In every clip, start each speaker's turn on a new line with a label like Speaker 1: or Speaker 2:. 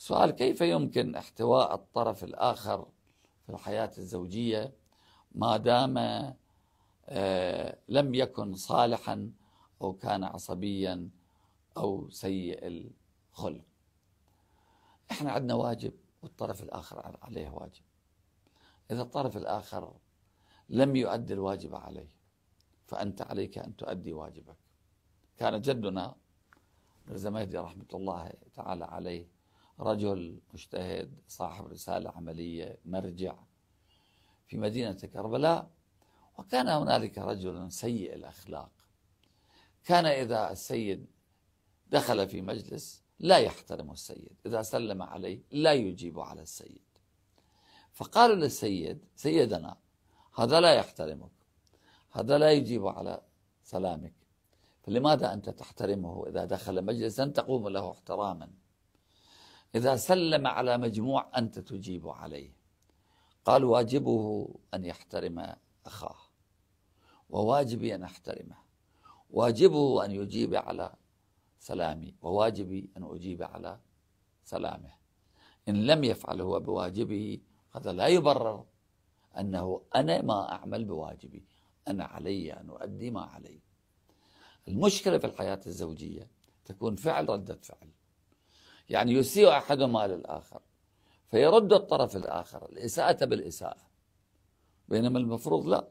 Speaker 1: سؤال كيف يمكن احتواء الطرف الآخر في الحياة الزوجية ما دام آه، لم يكن صالحا أو كان عصبيا أو سيء الخلق احنا عندنا واجب والطرف الآخر عليه واجب إذا الطرف الآخر لم يؤدي الواجب عليه فأنت عليك أن تؤدي واجبك كان جدنا مرزا مهدي رحمة الله تعالى عليه رجل مجتهد صاحب رسالة عملية مرجع في مدينة كربلاء وكان هنالك رجل سيء الأخلاق كان إذا السيد دخل في مجلس لا يحترم السيد إذا سلم عليه لا يجيب على السيد فقال للسيد سيدنا هذا لا يحترمك هذا لا يجيب على سلامك فلماذا أنت تحترمه إذا دخل مجلسا تقوم له احتراما إذا سلم على مجموع أنت تجيب عليه قال واجبه أن يحترم أخاه وواجبي أن أحترمه واجبه أن يجيب على سلامي وواجبي أن أجيب على سلامه إن لم يفعل هو بواجبه هذا لا يبرر أنه أنا ما أعمل بواجبي أنا علي أن أؤدي ما علي المشكلة في الحياة الزوجية تكون فعل ردة فعل يعني يسيء أحدهما للآخر فيرد الطرف الآخر الإساءة بالإساءة بينما المفروض لا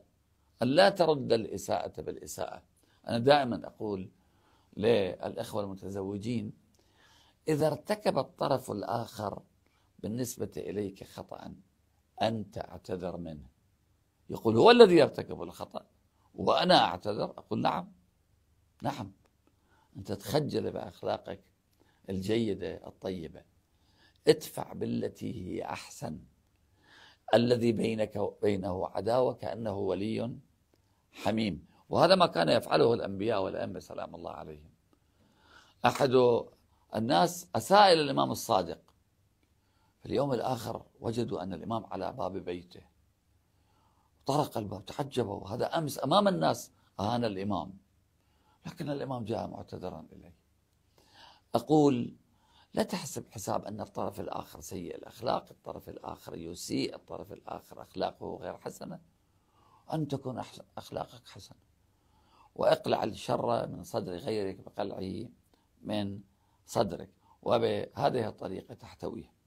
Speaker 1: أن لا ترد الإساءة بالإساءة أنا دائما أقول للإخوة المتزوجين إذا ارتكب الطرف الآخر بالنسبة إليك خطأ انت اعتذر منه يقول هو الذي يرتكب الخطأ وأنا أعتذر أقول نعم نعم أنت تخجل بأخلاقك الجيدة الطيبة ادفع بالتي هي أحسن الذي بينك وبينه عداوة كأنه ولي حميم وهذا ما كان يفعله الأنبياء والأئمة سلام الله عليهم أحد الناس أساء إلى الإمام الصادق في اليوم الآخر وجدوا أن الإمام على باب بيته طرق الباب تعجبوا هذا أمس أمام الناس أهان الإمام لكن الإمام جاء معتذرا إليه أقول لا تحسب حساب أن الطرف الآخر سيء الأخلاق الطرف الآخر يسيء الطرف الآخر أخلاقه غير حسنة أن تكون أخلاقك حسنة وإقلع الشر من صدر غيرك بقلعه من صدرك وبهذه الطريقة تحتويه